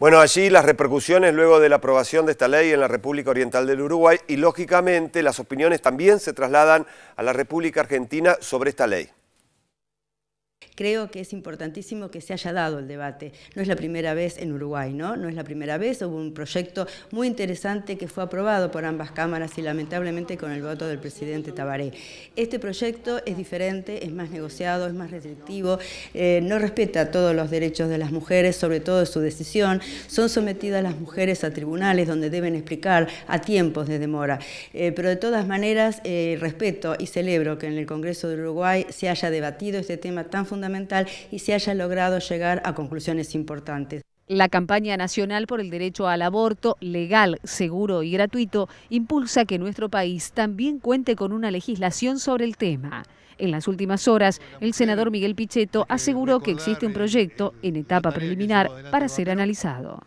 Bueno, allí las repercusiones luego de la aprobación de esta ley en la República Oriental del Uruguay y lógicamente las opiniones también se trasladan a la República Argentina sobre esta ley creo que es importantísimo que se haya dado el debate. No es la primera vez en Uruguay, ¿no? No es la primera vez, hubo un proyecto muy interesante que fue aprobado por ambas cámaras y lamentablemente con el voto del presidente Tabaré. Este proyecto es diferente, es más negociado, es más restrictivo, eh, no respeta todos los derechos de las mujeres, sobre todo su decisión. Son sometidas las mujeres a tribunales donde deben explicar a tiempos de demora. Eh, pero de todas maneras, eh, respeto y celebro que en el Congreso de Uruguay se haya debatido este tema tan fundamental y se haya logrado llegar a conclusiones importantes. La campaña nacional por el derecho al aborto legal, seguro y gratuito impulsa que nuestro país también cuente con una legislación sobre el tema. En las últimas horas, el senador Miguel Pichetto aseguró que existe un proyecto en etapa preliminar para ser analizado.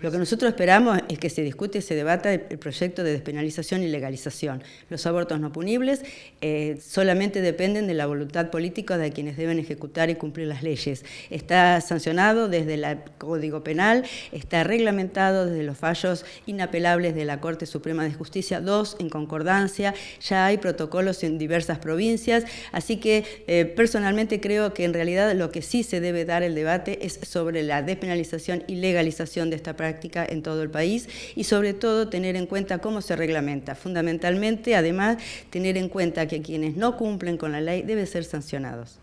Lo que nosotros esperamos es que se discute y se debata el proyecto de despenalización y legalización. Los abortos no punibles eh, solamente dependen de la voluntad política de quienes deben ejecutar y cumplir las leyes. Está sancionado desde el Código Penal, está reglamentado desde los fallos inapelables de la Corte Suprema de Justicia, dos en concordancia, ya hay protocolos en diversas provincias, así que eh, personalmente creo que en realidad lo que sí se debe dar el debate es sobre la despenalización y legalización de estos práctica en todo el país y sobre todo tener en cuenta cómo se reglamenta. Fundamentalmente, además, tener en cuenta que quienes no cumplen con la ley deben ser sancionados.